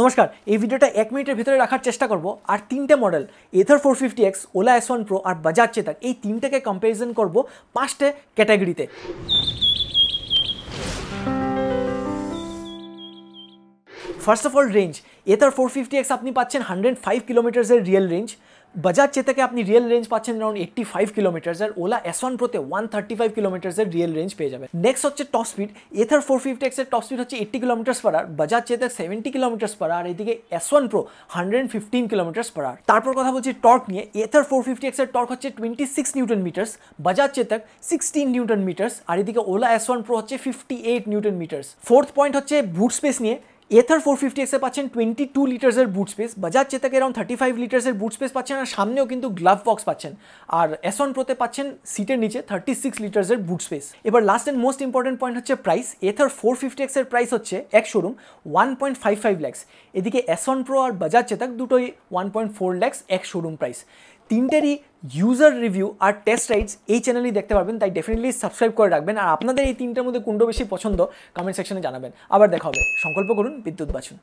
নমস্কার এই ভিডিওটা এক মিনিটের ভিতরে রাখার চেষ্টা করব আর তিনটে model Ather four fifty X Ola S one pro আর বাজাজ চেতাক এই তিনটাকে কম্প্যারিজন করব পাঁচটে ক্যাটাগরিতে first of all range Ather four fifty X আপনি পাচ্ছেন হান্ড্রেড ফাইভ কিলোমিটার্সের রিয়েল রেঞ্জ বাজাজ চেতক এর ਆਪਣি রিয়েল রেঞ্জ পাচ্ছেন अराउंड 85 কিলোমিটার আর ওলা S1 Pro তে 135 কিলোমিটার এর রিয়েল রেঞ্জ পে যাবে নেক্সট হচ্ছে টপ স্পিড Ether 450X এর টপ স্পিড হচ্ছে 80 কিলোমিটার পার আর বাজাজ চেতক 70 কিলোমিটার পার আর এদিকে S1 Pro 115 কিলোমিটার পার আর তারপর কথা বলছি টর্ক নিয়ে Ether 450X এর টর্ক হচ্ছে 26 newton metre Bajaj Chetak 16 newton metre আর এদিকে ওলা S1 Pro হচ্ছে 58 নিউটন মিটার फोर्थ পয়েন্ট হচ্ছে বুট স্পেস নিয়ে এথার ফোর ফিফটি এক্সে পাচ্ছেন টোয়েন্টি টু লিটার্সের বুট স্পেস বাজার চেতাকে এরাউন্ড থার্টি ফাইভ লিটার্সের বুট স্পেস পাচ্ছেন আর সামনেও কিন্তু গ্লাভ বক্স পাচ্ছেন আর অ্যাসন প্রোতে পাচ্ছেন সিটের নিচে থার্টি সিক্স লিটার্সের বুট স্পেস এবার last and most important point হচ্ছে প্রাইস এথার ফোর ফিফটি এক্সের প্রাইস হচ্ছে ex showroom one point five five lakhs এদিকে অ্যাসন প্রো আর বাজাজ চেতাক দুটোই one point four lakhs ex showroom price তিনটেরই ইউজার রিভিউ আর টেস্ট রাইডস এই চ্যানেলই দেখতে পারবেন তাই ডেফিনেটলি সাবস্ক্রাইব করে রাখবেন আর আপনাদের এই তিনটার মধ্যে কোনটা বেশি পছন্দ কমেন্ট সেকশনে জানাবেন আবার দেখা হবে সংকল্প করুন বিদ্যুৎ বাছুন